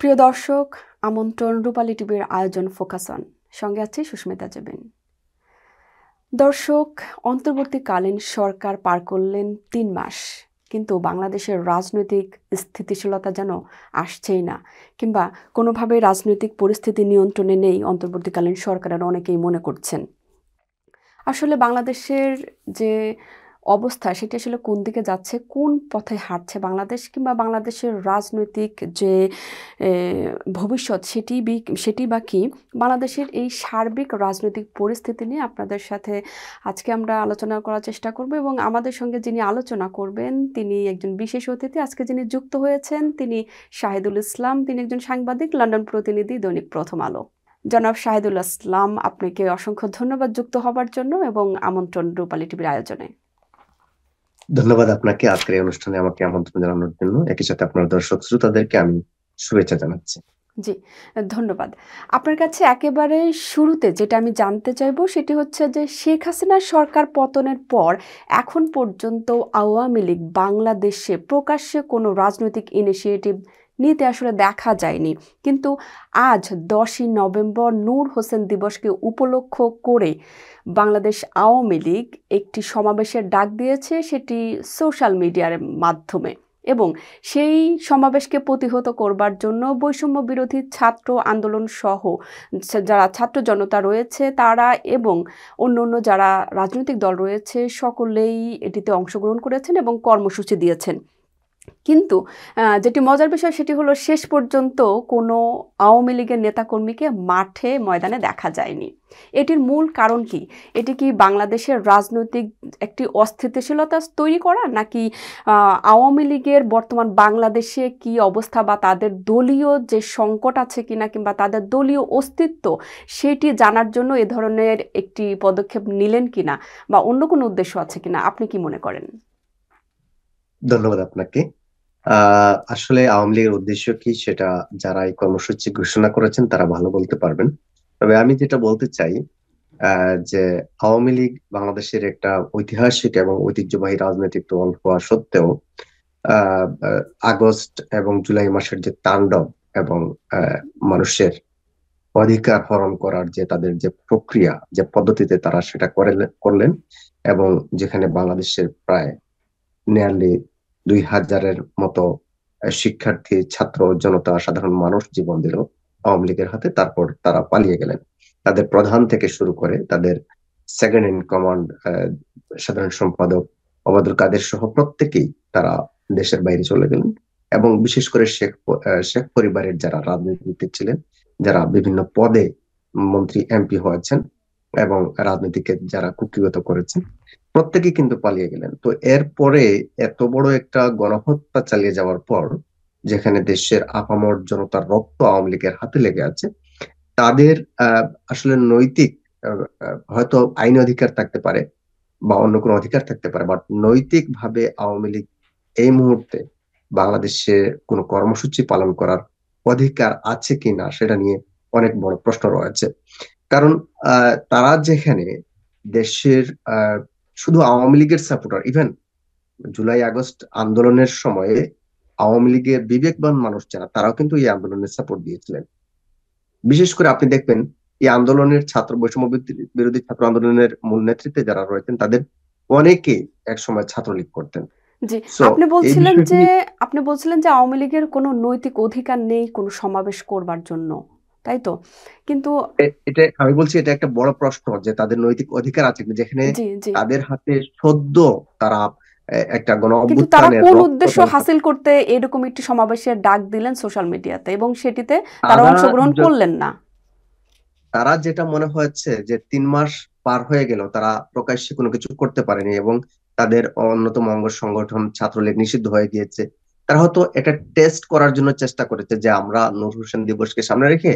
প্রিয় দর্শক আমন্ত্রণ রূপালী টিভির আয়োজন ফোকাসন সঙ্গে আছে সুস্মিতা জেবেন দর্শক অন্তর্বর্তীকালীন সরকার পার করলেন তিন মাস কিন্তু বাংলাদেশের রাজনৈতিক স্থিতিশীলতা যেন আসছেই না কিংবা কোনোভাবে রাজনৈতিক পরিস্থিতি নিয়ন্ত্রণে নেই অন্তর্বর্তীকালীন সরকারের অনেকেই মনে করছেন আসলে বাংলাদেশের যে অবস্থা সেটি আসলে কোন দিকে যাচ্ছে কোন পথে হাঁটছে বাংলাদেশ কিংবা বাংলাদেশের রাজনৈতিক যে ভবিষ্যৎ সেটি সেটি বা কি বাংলাদেশের এই সার্বিক রাজনৈতিক পরিস্থিতি নিয়ে আপনাদের সাথে আজকে আমরা আলোচনা করার চেষ্টা করব এবং আমাদের সঙ্গে যিনি আলোচনা করবেন তিনি একজন বিশেষ অতিথি আজকে যিনি যুক্ত হয়েছেন তিনি শাহিদুল ইসলাম তিনি একজন সাংবাদিক লন্ডন প্রতিনিধি দৈনিক প্রথম আলো জনাব শাহিদুল ইসলাম আপনাকে অসংখ্য ধন্যবাদ যুক্ত হবার জন্য এবং আমন্ত্রণ রূপালী টিভির আয়োজনে ধন্যবাদ আপনাকে আজকের এই অনুষ্ঠানে আমাকে আমন্ত্রণ জানানোর জন্য একই সাথে আপনার দর্শক শ্রোতাদেরকে আমি শুভেচ্ছা জানাচ্ছি জি ধন্যবাদ আপনার কাছে একেবারে শুরুতে যেটা আমি জানতে চাইব সেটি হচ্ছে যে শেখ হাসিনার সরকার পতনের পর এখন পর্যন্ত আওয়ামী লীগ বাংলাদেশে প্রকাশ্যে কোনো রাজনৈতিক ইনিশিয়েটিভ নিতে আসলে দেখা যায়নি কিন্তু আজ দশই নভেম্বর নূর হোসেন দিবসকে উপলক্ষ করে বাংলাদেশ আওয়ামী লীগ একটি সমাবেশের ডাক দিয়েছে সেটি সোশ্যাল মিডিয়ার মাধ্যমে এবং সেই সমাবেশকে প্রতিহত করবার জন্য বৈষম্য বিরোধী ছাত্র আন্দোলন সহ যারা ছাত্র জনতা রয়েছে তারা এবং অন্য অন্য যারা রাজনৈতিক দল রয়েছে সকলেই এটিতে অংশগ্রহণ করেছেন এবং কর্মসূচি দিয়েছেন কিন্তু যেটি মজার বিষয় সেটি হলো শেষ পর্যন্ত কোনো আওয়ামী লীগের নেতাকর্মীকে মাঠে ময়দানে দেখা যায়নি এটির মূল কারণ কি এটি কি বাংলাদেশের রাজনৈতিক একটি অস্থিতিশীলতা তৈরি করা নাকি আওয়ামী লীগের বর্তমান বাংলাদেশে কি অবস্থা বা তাদের দলীয় যে সংকট আছে কিনা কিংবা তাদের দলীয় অস্তিত্ব সেটি জানার জন্য এ ধরনের একটি পদক্ষেপ নিলেন কিনা বা অন্য কোনো উদ্দেশ্য আছে কিনা আপনি কি মনে করেন ধন্যবাদ আপনাকে আসলে আওয়ামী লীগের উদ্দেশ্য কি সেটা যারা এই কর্মসূচি ঘোষণা করেছেন তারা ভালো বলতে পারবেন তবে আমি যেটা বলতে চাই যে আওয়ামী লীগ বাংলাদেশের একটা ঐতিহাসিক এবং ঐতিহ্যবাহী রাজনৈতিক দল হওয়া সত্ত্বেও আগস্ট এবং জুলাই মাসের যে তাণ্ডব এবং মানুষের অধিকার হরণ করার যে তাদের যে প্রক্রিয়া যে পদ্ধতিতে তারা সেটা করলেন এবং যেখানে বাংলাদেশের প্রায় নিয়ারলি দুই হাজারের মতো শিক্ষার্থী ছাত্র জনতা সাধারণ মানুষ জীবন দিল আওয়ামী লীগের হাতে তারপর তারা পালিয়ে গেলেন তাদের প্রধান থেকে শুরু করে তাদের সেকেন্ড ইন কমান্ড সাধারণ সম্পাদক অবাদুল কাদের সহ প্রত্যেকেই তারা দেশের বাইরে চলে গেলেন এবং বিশেষ করে শেখ শেখ পরিবারের যারা রাজনীতিবিদ ছিলেন যারা বিভিন্ন পদে মন্ত্রী এমপি হয়েছেন এবং রাজনীতিকে যারা কুকিগত করেছেন প্রত্যেকে কিন্তু পালিয়ে গেলেন তো এরপরে এত বড় একটা গণহত্যা চালিয়ে যাওয়ার পর যেখানে দেশের আপামর জনতার রক্ত আওয়ামী লীগের হাতে লেগে আছে তাদের আসলে নৈতিক হয়তো আইন অধিকার থাকতে পারে বা অন্য কোনো অধিকার থাকতে পারে বাট নৈতিকভাবে আওয়ামী লীগ এই মুহূর্তে বাংলাদেশে কোনো কর্মসূচি পালন করার অধিকার আছে কি না সেটা নিয়ে অনেক বড় প্রশ্ন রয়েছে কারণ তারা যেখানে দেশের শুধু আওয়ামী লীগের সাপোর্টার ইভেন জুলাই আগস্ট আন্দোলনের সময়ে আওয়ামী লীগের বিবেকবান মানুষ যারা তারাও কিন্তু এই আন্দোলনের সাপোর্ট দিয়েছিলেন বিশেষ করে আপনি দেখবেন এই আন্দোলনের ছাত্র বৈষম্য বিরোধী ছাত্র আন্দোলনের মূল নেতৃত্বে যারা রয়েছেন তাদের অনেকে সময় ছাত্রলীগ করতেন জি আপনি বলছিলেন যে আপনি বলছিলেন যে আওয়ামী লীগের কোনো নৈতিক অধিকার নেই কোনো সমাবেশ করবার জন্য তাই তো কিন্তু এটা আমি বলছি এটা একটা বড় প্রশ্ন যে তাদের নৈতিক অধিকার আছে যেখানে তাদের হাতে সদ্য তারা একটা গণ কিন্তু তারা কোন উদ্দেশ্য হাসিল করতে এরকম একটি সমাবেশের ডাক দিলেন সোশ্যাল মিডিয়াতে এবং সেটিতে তারা অংশগ্রহণ করলেন না তারা যেটা মনে হয়েছে যে তিন মাস পার হয়ে গেল তারা প্রকাশ্যে কোনো কিছু করতে পারেনি এবং তাদের অন্যতম অঙ্গ সংগঠন ছাত্রলীগ নিষিদ্ধ হয়ে গিয়েছে তারা হয়তো এটা টেস্ট করার জন্য চেষ্টা করেছে যে আমরা নূর হোসেন দিবসকে সামনে রেখে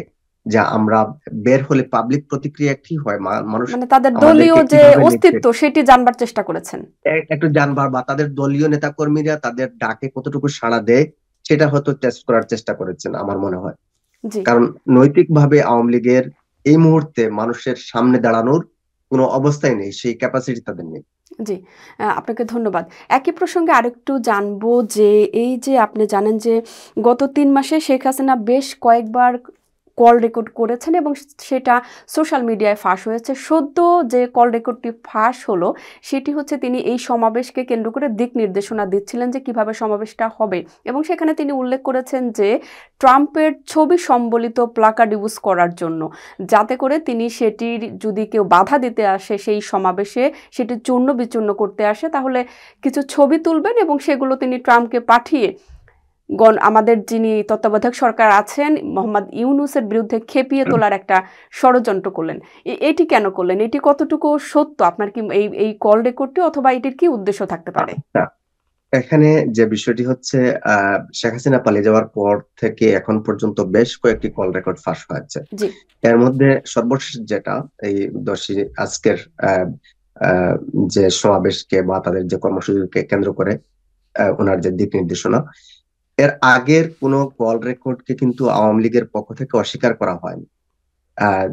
যা আমরা বের হলে পাবলিক প্রতিক্রিয়া কি হয় মানুষ মানে তাদের দলীয় যে অস্তিত্ব সেটি জানবার চেষ্টা করেছেন একটু জানবার বা তাদের দলীয় নেতাকর্মীরা তাদের ডাকে কতটুকু সাড়া দেয় সেটা হয়তো টেস্ট করার চেষ্টা করেছেন আমার মনে হয় কারণ নৈতিকভাবে আওয়ামী লীগের এই মুহূর্তে মানুষের সামনে দাঁড়ানোর কোনো অবস্থাই নেই সেই ক্যাপাসিটি তাদের নেই জি আপনাকে ধন্যবাদ একই প্রসঙ্গে আরেকটু জানবো যে এই যে আপনি জানেন যে গত তিন মাসে শেখ হাসিনা বেশ কয়েকবার কল রেকর্ড করেছেন এবং সেটা সোশ্যাল মিডিয়ায় ফাঁস হয়েছে সদ্য যে কল রেকর্ডটি ফাঁস হলো সেটি হচ্ছে তিনি এই সমাবেশকে কেন্দ্র করে দিক নির্দেশনা দিচ্ছিলেন যে কিভাবে সমাবেশটা হবে এবং সেখানে তিনি উল্লেখ করেছেন যে ট্রাম্পের ছবি সম্বলিত প্লাকার্ড ইউজ করার জন্য যাতে করে তিনি সেটির যদি কেউ বাধা দিতে আসে সেই সমাবেশে সেটি চূর্ণ বিচূর্ণ করতে আসে তাহলে কিছু ছবি তুলবেন এবং সেগুলো তিনি ট্রাম্পকে পাঠিয়ে গণ আমাদের যিনি তত্ত্বাবধায়ক সরকার আছেন মোহাম্মদ ইউনুসের বিরুদ্ধে খেপিয়ে তোলার একটা ষড়যন্ত্র করলেন এটি কেন করলেন এটি কতটুকু সত্য আপনার কি এই এই কল রেকর্ডটি অথবা এটির কি উদ্দেশ্য থাকতে পারে আচ্ছা, এখানে যে বিষয়টি হচ্ছে শেখ হাসিনা পালিয়ে যাওয়ার পর থেকে এখন পর্যন্ত বেশ কয়েকটি কল রেকর্ড ফাঁস হয়েছে এর মধ্যে সর্বশেষ যেটা এই দশই আজকের যে সমাবেশকে বা তাদের যে কর্মসূচিকে কেন্দ্র করে ওনার যে দিক নির্দেশনা এর আগের কোন কল রেকর্ডকে কিন্তু আওয়ামী লীগের পক্ষ থেকে অস্বীকার করা হয়নি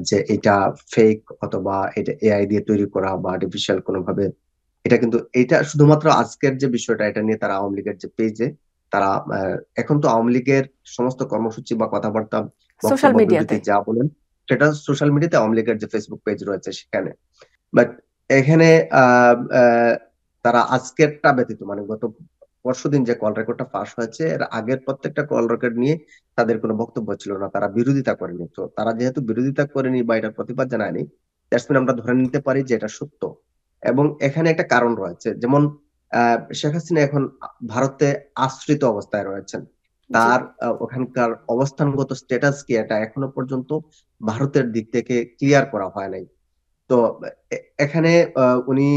যে এটা ফেক অথবা এটা এআই দিয়ে তৈরি করা বা আর্টিফিশিয়াল কোনোভাবে এটা কিন্তু এটা শুধুমাত্র আজকের যে বিষয়টা এটা নিয়ে তারা আওয়ামী লীগের যে পেজে তারা এখন তো আওয়ামী লীগের সমস্ত কর্মসূচি বা কথাবার্তা সোশ্যাল মিডিয়াতে যা বলেন সেটা সোশ্যাল মিডিয়াতে আওয়ামী লীগের যে ফেসবুক পেজ রয়েছে সেখানে বাট এখানে তারা আজকেরটা ব্যতীত মানে গত পরশুদিন যে কল রেকর্ডটা ফাঁস হয়েছে এর আগের প্রত্যেকটা কল রেকর্ড নিয়ে তাদের কোনো বক্তব্য ছিল না তারা বিরোধিতা করেনি তো তারা যেহেতু বিরোধিতা করেনি বা এটার প্রতিবাদ জানায়নি দ্যাটসমিন আমরা ধরে নিতে পারি যে এটা সত্য এবং এখানে একটা কারণ রয়েছে যেমন শেখ হাসিনা এখন ভারতে আশ্রিত অবস্থায় রয়েছেন তার ওখানকার অবস্থানগত স্ট্যাটাস কি এটা এখনো পর্যন্ত ভারতের দিক থেকে ক্লিয়ার করা হয় নাই তো এখানে উনি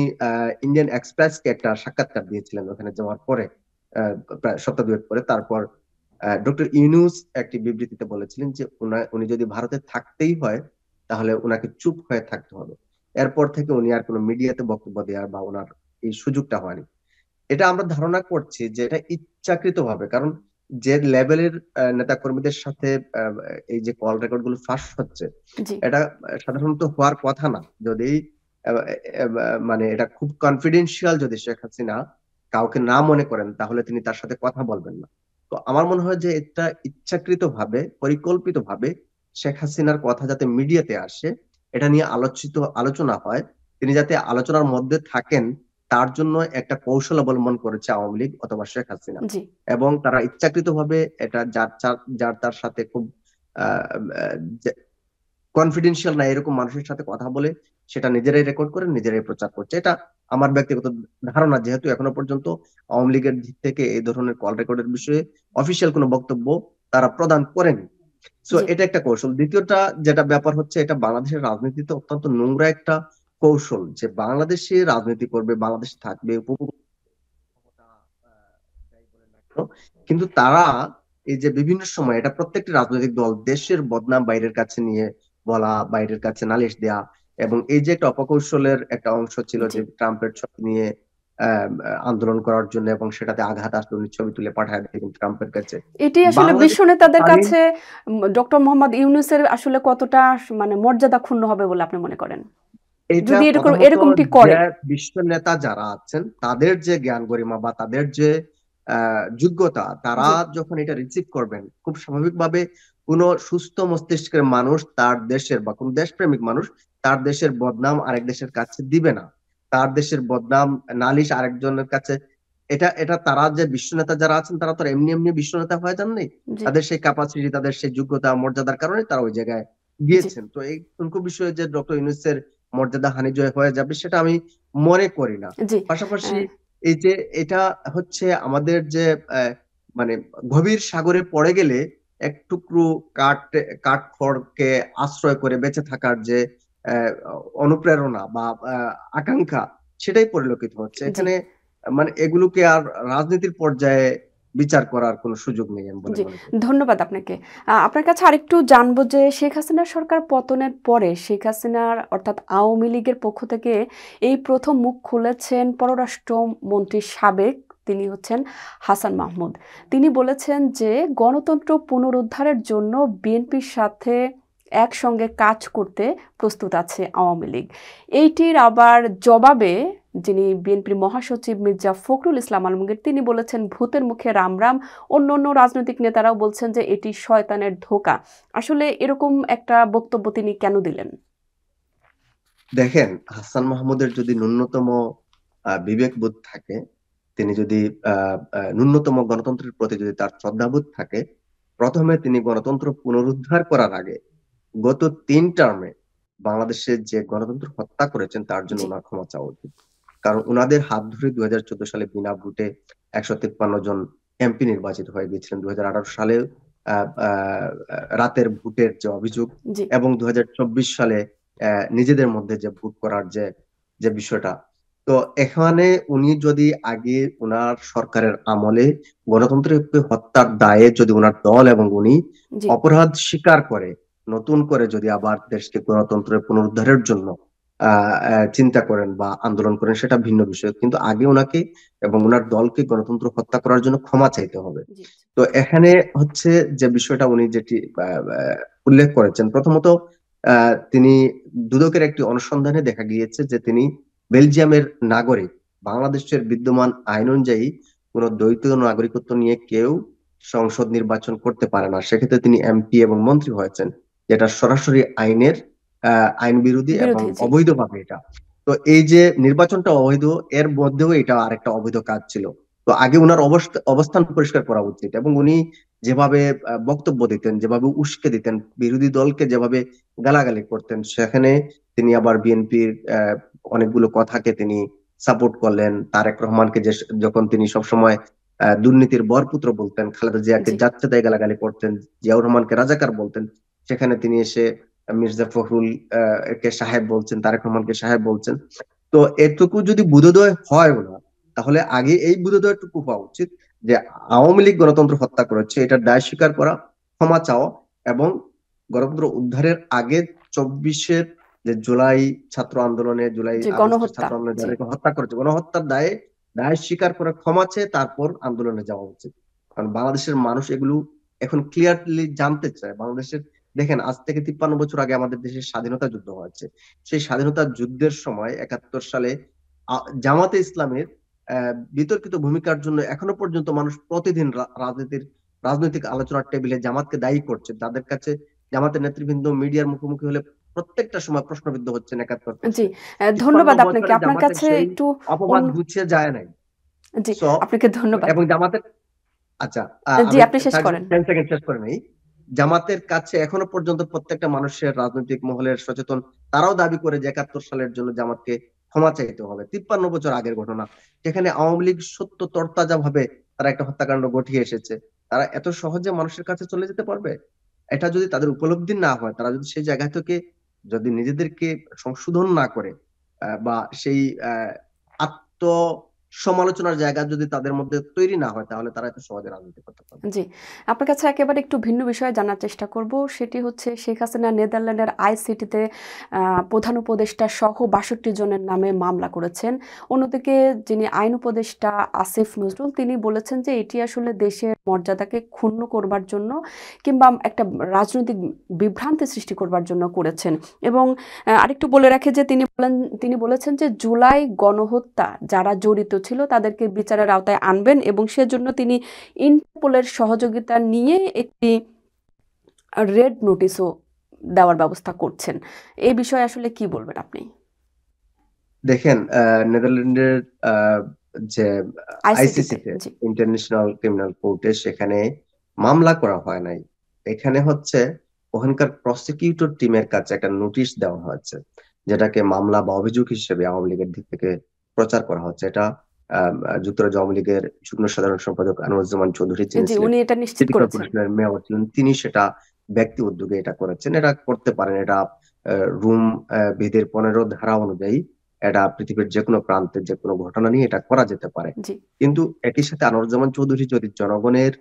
ইন্ডিয়ান এক্সপ্রেসকে একটা সাক্ষাৎকার দিয়েছিলেন ওখানে যাওয়ার পরে প্রায় সপ্তাহ দুয়েক পরে তারপর ডক্টর ইউনুস একটি বিবৃতিতে বলেছিলেন যে উনি যদি ভারতে থাকতেই হয় তাহলে উনাকে চুপ হয়ে থাকতে হবে এরপর থেকে উনি আর কোনো মিডিয়াতে বক্তব্য দেওয়ার বা ওনার এই সুযোগটা হয়নি এটা আমরা ধারণা করছি যে এটা ইচ্ছাকৃত ভাবে কারণ যে লেভেলের নেতা কর্মীদের সাথে এই যে কল রেকর্ড গুলো ফাঁস হচ্ছে এটা সাধারণত হওয়ার কথা না যদি মানে এটা খুব কনফিডেন্সিয়াল যদি শেখ হাসিনা কাউকে না মনে করেন তাহলে তিনি তার সাথে কথা বলবেন না তো আমার মনে হয় যে এটা ইচ্ছাকৃত ভাবে পরিকল্পিত ভাবে শেখ হাসিনার কথা যাতে মিডিয়াতে আসে এটা নিয়ে আলোচিত আলোচনা হয় তিনি যাতে আলোচনার মধ্যে থাকেন তার জন্য একটা কৌশল অবলম্বন করেছে আওয়ামী লীগ অথবা শেখ হাসিনা এবং তারা ইচ্ছাকৃত ভাবে এটা যার যার তার সাথে খুব কনফিডেন্সিয়াল না এরকম মানুষের সাথে কথা বলে সেটা নিজেরাই রেকর্ড করে নিজেরাই প্রচার করছে এটা আমার ব্যক্তিগত ধারণা যেহেতু এখনো পর্যন্ত আওয়ামী লীগের দিক থেকে এই ধরনের কল রেকর্ডের বিষয়ে অফিসিয়াল কোনো বক্তব্য তারা প্রদান করেনি সো এটা একটা কৌশল দ্বিতীয়টা যেটা ব্যাপার হচ্ছে এটা বাংলাদেশের রাজনীতিতে অত্যন্ত নোংরা একটা কৌশল যে বাংলাদেশে রাজনীতি করবে বাংলাদেশ থাকবে কিন্তু তারা এই যে বিভিন্ন সময় এটা প্রত্যেকটি রাজনৈতিক দল দেশের বদনাম বাইরের কাছে নিয়ে বলা বাইরের কাছে নালিশ দেয়া এবং এই যে একটা অপকৌশলের একটা অংশ ছিল যে ট্রাম্পের ছবি নিয়ে আন্দোলন করার জন্য এবং সেটাতে আঘাত উনি ছবি তুলে পাঠায় দেখেন ট্রাম্পের কাছে এটি আসলে বিশ্ব নেতাদের কাছে ডক্টর মোহাম্মদ ইউনুসের আসলে কতটা মানে মর্যাদা ক্ষুণ্ণ হবে বলে আপনি মনে করেন যদি এরকম এরকমটি করে বিশ্ব নেতা যারা আছেন তাদের যে জ্ঞান গরিমা বা তাদের যে যোগ্যতা তারা যখন এটা রিসিভ করবেন খুব স্বাভাবিকভাবে কোনো সুস্থ মস্তিষ্কের মানুষ তার দেশের বা কোন দেশপ্রেমিক মানুষ তার দেশের বদনাম আরেক দেশের কাছে দিবে না তার দেশের বদনাম নালিশ আরেকজনের কাছে এটা এটা তারা যে বিশ্ব নেতা যারা আছেন তারা তো এমনি এমনি বিশ্ব নেতা হয়ে যাননি তাদের সেই ক্যাপাসিটি তাদের সেই যোগ্যতা মর্যাদার কারণে তারা ওই জায়গায় গিয়েছেন তো এই অঙ্ক বিষয়ে যে ডক্টর ইউনুসের মর্যাদা হানি জয় হয়ে যাবে সেটা আমি মনে করি না পাশাপাশি হ্যাঁ। এই যে এটা হচ্ছে আমাদের যে মানে গভীর সাগরে পড়ে গেলে এক টুকরো কাঠ কাঠ খড়কে আশ্রয় করে বেঁচে থাকার যে অনুপ্রেরণা বা আকাঙ্ক্ষা সেটাই পরিলক্ষিত হচ্ছে এখানে মানে এগুলোকে আর রাজনীতির পর্যায়ে বিচার করার কোনো সুযোগ নেই জি ধন্যবাদ আপনাকে আপনার কাছে আরেকটু জানবো যে শেখ হাসিনার সরকার পতনের পরে শেখ হাসিনার অর্থাৎ আওয়ামী লীগের পক্ষ থেকে এই প্রথম মুখ খুলেছেন পররাষ্ট্র মন্ত্রী সাবেক তিনি হচ্ছেন হাসান মাহমুদ তিনি বলেছেন যে গণতন্ত্র পুনরুদ্ধারের জন্য বিএনপির সাথে একসঙ্গে কাজ করতে প্রস্তুত আছে আওয়ামী লীগ এইটির আবার জবাবে যিনি বিএনপির মহাসচিব মির্জা ফখরুল ইসলাম আলমগীর তিনি বলেছেন ভূতের মুখে রামরাম অন্য অন্য রাজনৈতিক নেতারাও বলছেন যে এটি শয়তানের ধোকা আসলে এরকম একটা বক্তব্য তিনি কেন দিলেন দেখেন হাসান মাহমুদের যদি ন্যূনতম বিবেকবোধ থাকে তিনি যদি ন্যূনতম গণতন্ত্রের প্রতি যদি তার শ্রদ্ধাবোধ থাকে প্রথমে তিনি গণতন্ত্র পুনরুদ্ধার করার আগে গত তিন টার্মে বাংলাদেশে যে গণতন্ত্র হত্যা করেছেন তার জন্য ওনার ক্ষমা চাওয়া উচিত কারণ ওনাদের হাত ধরে দুই হাজার সালে বিনা ভোটে একশো তিপ্পান্ন জন এমপি নির্বাচিত হয়ে গিয়েছিলেন দুই হাজার সালে রাতের ভোটের যে অভিযোগ এবং চব্বিশ সালে নিজেদের মধ্যে যে ভোট করার যে যে বিষয়টা তো এখানে উনি যদি আগে ওনার সরকারের আমলে গণতন্ত্রের হত্যার দায়ে যদি ওনার দল এবং উনি অপরাধ স্বীকার করে নতুন করে যদি আবার দেশকে গণতন্ত্রের পুনরুদ্ধারের জন্য চিন্তা করেন বা আন্দোলন করেন সেটা ভিন্ন বিষয় কিন্তু আগে ওনাকে এবং ওনার দলকে গণতন্ত্র হত্যা করার জন্য ক্ষমা চাইতে হবে তো এখানে হচ্ছে যে বিষয়টা উনি যেটি উল্লেখ করেছেন প্রথমত তিনি দুদকের একটি অনুসন্ধানে দেখা গিয়েছে যে তিনি বেলজিয়ামের নাগরিক বাংলাদেশের বিদ্যমান আইন অনুযায়ী কোন দ্বৈত নাগরিকত্ব নিয়ে কেউ সংসদ নির্বাচন করতে পারে না সেক্ষেত্রে তিনি এমপি এবং মন্ত্রী হয়েছেন যেটা সরাসরি আইনের আইন বিরোধী এবং অবৈধভাবে এটা তো এই যে নির্বাচনটা অবৈধ এর মধ্যেও এটা আরেকটা অবৈধ কাজ ছিল তো আগে উনার অবস্থান পরিষ্কার করা উচিত এবং উনি যেভাবে বক্তব্য দিতেন যেভাবে উস্কে দিতেন বিরোধী দলকে যেভাবে গালাগালি করতেন সেখানে তিনি আবার বিএনপির অনেকগুলো কথাকে তিনি সাপোর্ট করলেন তারেক রহমানকে যে যখন তিনি সবসময় দুর্নীতির বরপুত্র বলতেন খালেদা জিয়াকে যাচ্ছে তাই গালাগালি করতেন জিয়াউর রহমানকে রাজাকার বলতেন সেখানে তিনি এসে মির্জা ফখরুল কে সাহেব বলছেন তারেক রহমানকে সাহেব বলছেন তো এটুকু যদি বুধোদয় হয় না তাহলে আগে এই বুধোদয়টুকু হওয়া উচিত যে আওয়ামী লীগ গণতন্ত্র হত্যা করেছে এটা দায় স্বীকার করা ক্ষমা চাওয়া এবং গণতন্ত্র উদ্ধারের আগে চব্বিশের যে জুলাই ছাত্র আন্দোলনে জুলাই ছাত্র আন্দোলনে হত্যা করেছে গণহত্যার দায়ে দায় স্বীকার করে ক্ষমা চেয়ে তারপর আন্দোলনে যাওয়া উচিত কারণ বাংলাদেশের মানুষ এগুলো এখন ক্লিয়ারলি জানতে চায় বাংলাদেশের দেখেন আজ থেকে তিপ্পান্ন বছর আগে আমাদের দেশের স্বাধীনতা যুদ্ধ হয়েছে সেই স্বাধীনতা যুদ্ধের সময় একাত্তর সালে জামাতে ইসলামের বিতর্কিত ভূমিকার জন্য এখনো পর্যন্ত মানুষ প্রতিদিন রাজনীতির রাজনৈতিক আলোচনার টেবিলে জামাতকে দায়ী করছে তাদের কাছে জামাতের নেতৃবৃন্দ মিডিয়ার মুখোমুখি হলে প্রত্যেকটা সময় প্রশ্নবিদ্ধ হচ্ছেন একাত্তর জি ধন্যবাদ আপনাকে আপনার কাছে একটু অপবাদ গুছিয়ে যায় নাই জি আপনাকে ধন্যবাদ এবং জামাতের আচ্ছা জি আপনি শেষ করেন 10 সেকেন্ড শেষ করে নেই জামাতের কাছে এখনো পর্যন্ত প্রত্যেকটা মানুষের রাজনৈতিক মহলের সচেতন তারাও দাবি করে যে একাত্তর সালের জন্য জামাতকে ক্ষমা চাইতে হবে তিপ্পান্ন বছর আগের ঘটনা যেখানে আওয়ামী লীগ সত্য তরতাজা ভাবে তারা একটা হত্যাকাণ্ড ঘটিয়ে এসেছে তারা এত সহজে মানুষের কাছে চলে যেতে পারবে এটা যদি তাদের উপলব্ধি না হয় তারা যদি সেই জায়গা থেকে যদি নিজেদেরকে সংশোধন না করে বা সেই আত্ম সমালোচনার জায়গা যদি তাদের মধ্যে তৈরি না হয় তাহলে তারা এত সহজে রাজনীতি করতে পারবে জি আপনার কাছে একেবারে একটু ভিন্ন বিষয়ে জানার চেষ্টা করব সেটি হচ্ছে শেখ হাসিনা নেদারল্যান্ডের আইসিটিতে প্রধান উপদেষ্টা সহ বাষট্টি জনের নামে মামলা করেছেন অন্যদিকে যিনি আইন উপদেষ্টা আসিফ নজরুল তিনি বলেছেন যে এটি আসলে দেশের মর্যাদাকে ক্ষুণ্ণ করবার জন্য কিংবা একটা রাজনৈতিক বিভ্রান্তি সৃষ্টি করবার জন্য করেছেন এবং আরেকটু বলে রাখে যে তিনি বলেন তিনি বলেছেন যে জুলাই গণহত্যা যারা জড়িত ছিল তাদেরকে বিচারের আওতায় আনবেন এবং সেজন্য তিনি ইন্টারপোলের সহযোগিতা নিয়ে একটি রেড নোটিশও দেওয়ার ব্যবস্থা করছেন এই বিষয়ে আসলে কি বলবেন আপনি দেখেন নেদারল্যান্ডের যে আইসিসি ইন্টারন্যাশনাল ক্রিমিনাল কোর্টে সেখানে মামলা করা হয় নাই এখানে হচ্ছে ওখানকার প্রসিকিউটর টিমের কাছে একটা নোটিশ দেওয়া হয়েছে যেটাকে মামলা বা অভিযোগ হিসেবে আওয়ামী লীগের দিক থেকে প্রচার করা হচ্ছে এটা যুক্তরাজ্য আওয়ামী লীগের যুগ্ম সাধারণ সম্পাদক আনোয়ারুজ্জামান চৌধুরী উনি এটা নিশ্চিত করেছেন মেয়র ছিলেন তিনি সেটা ব্যক্তি উদ্যোগে এটা করেছেন এটা করতে পারেন এটা রুম ভেদের পনেরো ধারা অনুযায়ী এটা পৃথিবীর যে কোনো প্রান্তের যে কোনো ঘটনা নিয়ে এটা করা যেতে পারে কিন্তু একই সাথে আনোয়ারুজ্জামান চৌধুরী যদি জনগণের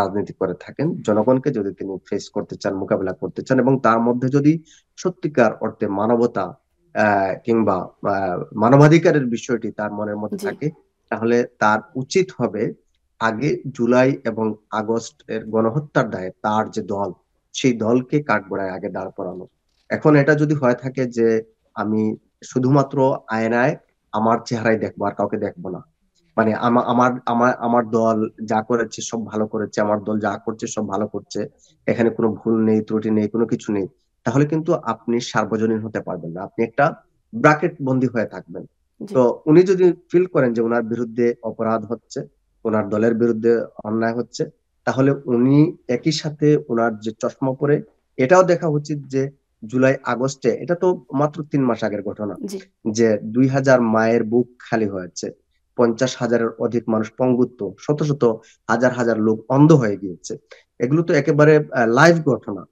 রাজনীতি করে থাকেন জনগণকে যদি তিনি ফেস করতে চান মোকাবিলা করতে চান এবং তার মধ্যে যদি সত্যিকার অর্থে মানবতা কিংবা মানবাধিকারের বিষয়টি তার মনের মধ্যে থাকে তাহলে তার উচিত হবে আগে জুলাই এবং আগস্ট এর গণহত্যার দায়ে তার যে দল সেই দলকে কাঠগড়ায় আগে দাঁড় করানো এখন এটা যদি হয়ে থাকে যে আমি শুধুমাত্র আয়নায় আমার চেহারাই দেখবো আর কাউকে দেখবো না মানে আমার আমার আমার দল যা করেছে সব ভালো করেছে আমার দল যা করছে সব ভালো করছে এখানে কোনো ভুল নেই ত্রুটি নেই কোনো কিছু নেই তাহলে কিন্তু আপনি সার্বজনীন হতে পারবেন না আপনি একটা ব্রাকেট বন্দী হয়ে থাকবেন তো উনি যদি ফিল করেন যে ওনার বিরুদ্ধে অপরাধ হচ্ছে ওনার দলের বিরুদ্ধে অন্যায় হচ্ছে তাহলে উনি একই সাথে ওনার যে চশমা পরে এটাও দেখা উচিত যে জুলাই আগস্টে এটা তো মাত্র তিন মাস আগের ঘটনা যে দুই হাজার মায়ের বুক খালি হয়েছে পঞ্চাশ হাজারের অধিক মানুষ পঙ্গুত্ব শত শত হাজার হাজার লোক অন্ধ হয়ে গিয়েছে এগুলো তো একেবারে লাইভ ঘটনা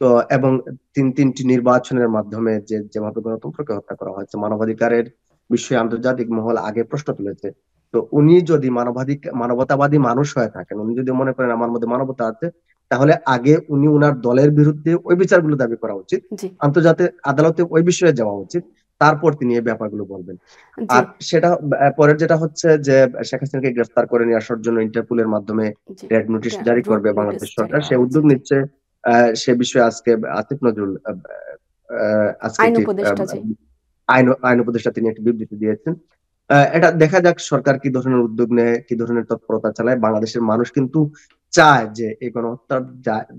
তো এবং তিন তিনটি নির্বাচনের মাধ্যমে যে যেভাবে গণতন্ত্রকে হত্যা করা হয়েছে মানবাধিকারের বিশ্বের আন্তর্জাতিক মহল আগে প্রশ্ন তুলেছে তো উনি যদি মানবাধিক মানবতাবাদী মানুষ হয়ে থাকেন উনি যদি মনে করেন আমার মধ্যে মানবতা আছে তাহলে আগে উনি উনার দলের বিরুদ্ধে ওই বিচারগুলো দাবি করা উচিত আন্তর্জাতিক আদালতে ওই বিষয়ে যাওয়া উচিত তারপর তিনি এই ব্যাপারগুলো বলবেন আর সেটা পরের যেটা হচ্ছে যে শেখ হাসিনাকে গ্রেফতার করে নিয়ে আসার জন্য ইন্টারপোলের মাধ্যমে রেড নোটিশ হ্যাঁ, জারি করবে বাংলাদেশ সরকার সে উদ্যোগ নিচ্ছে সে বিষয়ে আজকে আতিফ নজরুল আজকে আইন আইন উপদেষ্টা তিনি একটি বিবৃতি দিয়েছেন এটা দেখা যাক সরকার কি ধরনের উদ্যোগ নেয় কি ধরনের তৎপরতা চালায় বাংলাদেশের মানুষ কিন্তু চায় যে এই গণহত্যার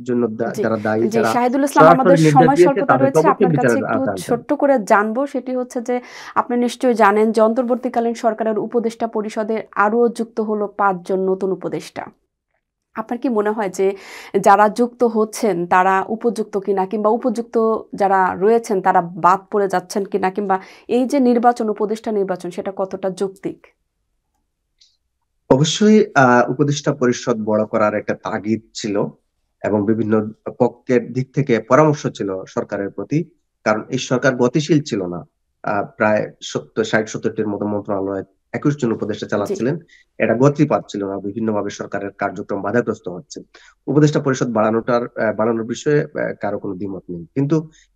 জন্য যারা দায়ী যারা শাহিদুল ইসলাম আমাদের সময় স্বল্পতা রয়েছে আপনার কাছে একটু ছোট্ট করে জানবো সেটি হচ্ছে যে আপনি নিশ্চয়ই জানেন যে অন্তর্বর্তীকালীন সরকারের উপদেষ্টা পরিষদের আরো যুক্ত হলো পাঁচজন নতুন উপদেষ্টা আপনার কি মনে হয় যে যারা যুক্ত হচ্ছেন তারা উপযুক্ত কিনা কিংবা উপযুক্ত যারা রয়েছেন তারা বাদ পড়ে যাচ্ছেন কিনা কিংবা এই যে নির্বাচন উপদেষ্টা নির্বাচন সেটা কতটা যৌক্তিক অবশ্যই উপদেষ্টা পরিষদ বড় করার একটা তাগিদ ছিল এবং বিভিন্ন পক্ষের দিক থেকে পরামর্শ ছিল সরকারের প্রতি কারণ এই সরকার গতিশীল ছিল না প্রায় সত্তর ষাট সত্তরটির মতো মন্ত্রণালয় একুশ জন উপদেষ্টা চালাচ্ছিলেন এটা গতি পাচ্ছিল না বিভিন্নভাবে সরকারের কার্যক্রম বাধাগ্রস্ত হচ্ছে উপদেষ্টা পরিষদ বাড়ানোটার বাড়ানোর বিষয়ে কারো কোনো দ্বিমত নেই কিন্তু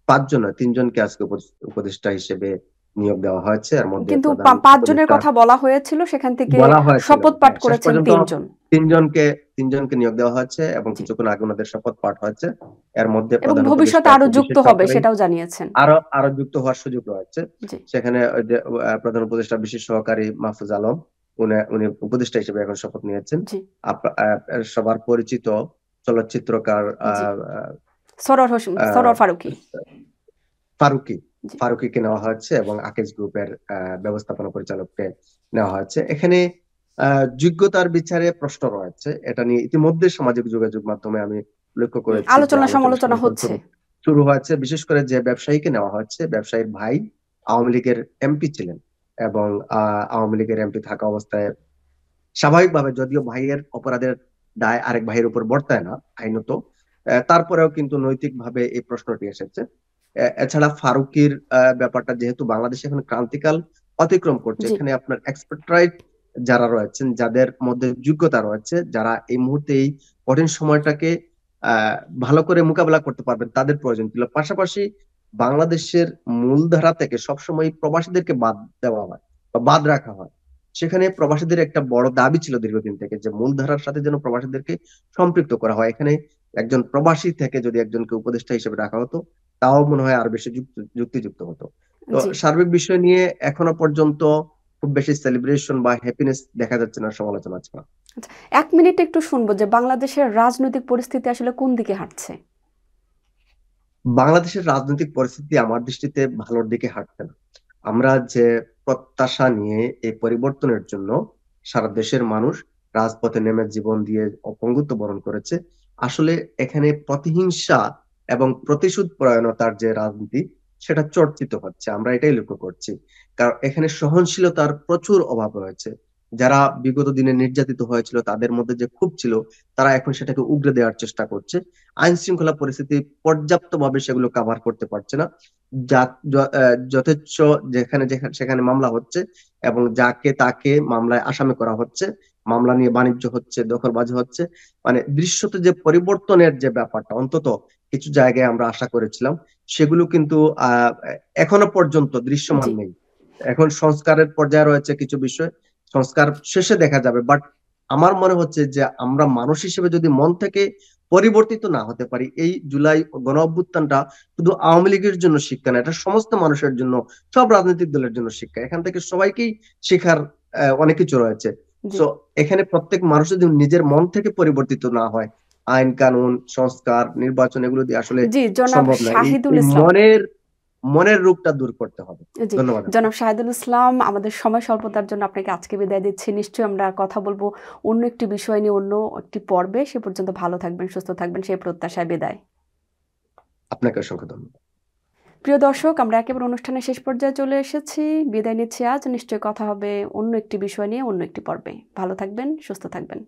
পাঁচজন তিনজনকে আজকে উপদেষ্টা হিসেবে নিয়োগ দেওয়া হয়েছে এর মধ্যে কিন্তু পাঁচ জনের কথা বলা হয়েছিল সেখান থেকে শপথ পাঠ হ্যাঁ, করেছেন তিনজন তিনজনকে তিনজনকে নিয়োগ দেওয়া হয়েছে এবং কিছুক্ষণ আগে ওনাদের শপথ পাঠ হয়েছে এর মধ্যে ভবিষ্যতে আরো যুক্ত হবে সেটাও জানিয়েছেন আরো আরো যুক্ত হওয়ার সুযোগ রয়েছে সেখানে প্রধান উপদেষ্টা বিশেষ সহকারী মাহফুজ আলম উনি উপদেষ্টা হিসেবে এখন শপথ নিয়েছেন সবার পরিচিত চলচ্চিত্রকার সরর হোসেন সরর ফারুকি ফারুকি ফারুকিকে নেওয়া হচ্ছে এবং আকেশ গ্রুপের ব্যবস্থাপনা পরিচালককে নেওয়া হচ্ছে এখানে যোগ্যতার বিচারে প্রশ্ন রয়েছে এটা নিয়ে ইতিমধ্যে সামাজিক যোগাযোগ মাধ্যমে আমি লক্ষ্য করে আলোচনা সমালোচনা হচ্ছে শুরু হয়েছে বিশেষ করে যে ব্যবসায়ীকে নেওয়া হচ্ছে ব্যবসায়ীর ভাই আওয়ামী লীগের এমপি ছিলেন এবং আওয়ামী লীগের এমপি থাকা অবস্থায় স্বাভাবিকভাবে যদিও ভাইয়ের অপরাধের দায় আরেক ভাইয়ের উপর বর্তায় না আইনত তারপরেও কিন্তু নৈতিকভাবে এই প্রশ্নটি এসেছে এছাড়া ফারুকির ব্যাপারটা যেহেতু বাংলাদেশ এখন ক্রান্তিকাল অতিক্রম করছে এখানে আপনার এক্সপার্ট যারা রয়েছেন যাদের মধ্যে যোগ্যতা রয়েছে যারা এই মুহূর্তে এই কঠিন সময়টাকে ভালো করে মোকাবেলা করতে পারবেন তাদের প্রয়োজন ছিল পাশাপাশি বাংলাদেশের মূলধারা থেকে সবসময় প্রবাসীদেরকে বাদ দেওয়া হয় বা বাদ রাখা হয় সেখানে প্রবাসীদের একটা বড় দাবি ছিল দীর্ঘদিন থেকে যে মূলধারার সাথে যেন প্রবাসীদেরকে সম্পৃক্ত করা হয় এখানে একজন প্রবাসী থেকে যদি একজনকে উপদেষ্টা হিসেবে রাখা হতো তাও মনে হয় আরো বেশি যুক্তিযুক্ত হতো তো সার্বিক বিষয় নিয়ে এখনো পর্যন্ত খুব বেশি সেলিব্রেশন বা হ্যাপিনেস দেখা যাচ্ছে না সমালোচনা ছাড়া আচ্ছা, এক মিনিট একটু শুনবো যে বাংলাদেশের রাজনৈতিক পরিস্থিতি আসলে কোন দিকে হাঁটছে বাংলাদেশের রাজনৈতিক পরিস্থিতি আমার দৃষ্টিতে ভালোর দিকে হাঁটছে না আমরা যে প্রত্যাশা নিয়ে এই পরিবর্তনের জন্য সারা দেশের মানুষ রাজপথে নেমে জীবন দিয়ে অপঙ্গত্ব বরণ করেছে আসলে এখানে প্রতিহিংসা এবং প্রতিশোধ পরায়ণতার যে রাজনীতি সেটা চর্চিত হচ্ছে আমরা এটাই লক্ষ্য করছি কারণ এখানে সহনশীলতার প্রচুর অভাব রয়েছে যারা বিগত দিনে নির্যাতিত হয়েছিল তাদের মধ্যে যে ক্ষোভ ছিল তারা এখন সেটাকে উগড়ে দেওয়ার চেষ্টা করছে আইন শৃঙ্খলা পরিস্থিতি পর্যাপ্তভাবে সেগুলো কাভার করতে পারছে না যথেচ্ছ যেখানে যেখানে সেখানে মামলা হচ্ছে এবং যাকে তাকে মামলায় আসামি করা হচ্ছে মামলা নিয়ে বাণিজ্য হচ্ছে দখলবাজি হচ্ছে মানে দৃশ্যতে যে পরিবর্তনের যে ব্যাপারটা অন্তত কিছু জায়গায় আমরা আশা করেছিলাম সেগুলো কিন্তু এখনো পর্যন্ত দৃশ্যমান নেই এখন সংস্কারের পর্যায়ে রয়েছে কিছু বিষয় সংস্কার শেষে দেখা যাবে বাট আমার মনে হচ্ছে যে আমরা মানুষ হিসেবে যদি মন থেকে পরিবর্তিত না হতে পারি এই জুলাই গণ অভ্যুত্থানটা শুধু আওয়ামী লীগের জন্য শিক্ষা না এটা সমস্ত মানুষের জন্য সব রাজনৈতিক দলের জন্য শিক্ষা এখান থেকে সবাইকেই শেখার অনেক কিছু রয়েছে তো এখানে প্রত্যেক মানুষ যদি নিজের মন থেকে পরিবর্তিত না হয় আইন কানুন সংস্কার নির্বাচন এগুলো দিয়ে আসলে সম্ভব না মনের মনের রূপটা দূর করতে হবে ধন্যবাদ জনাব শাহিদুল ইসলাম আমাদের সময় স্বল্পতার জন্য আপনাকে আজকে বিদায় দিচ্ছি নিশ্চয়ই আমরা কথা বলবো অন্য একটি বিষয় নিয়ে অন্য একটি পর্বে সে পর্যন্ত ভালো থাকবেন সুস্থ থাকবেন সেই প্রত্যাশায় বিদায় আপনাকে অসংখ্য ধন্যবাদ প্রিয় দর্শক আমরা একেবারে অনুষ্ঠানের শেষ পর্যায়ে চলে এসেছি বিদায় নিচ্ছি আজ নিশ্চয়ই কথা হবে অন্য একটি বিষয় নিয়ে অন্য একটি পর্বে ভালো থাকবেন সুস্থ থাকবেন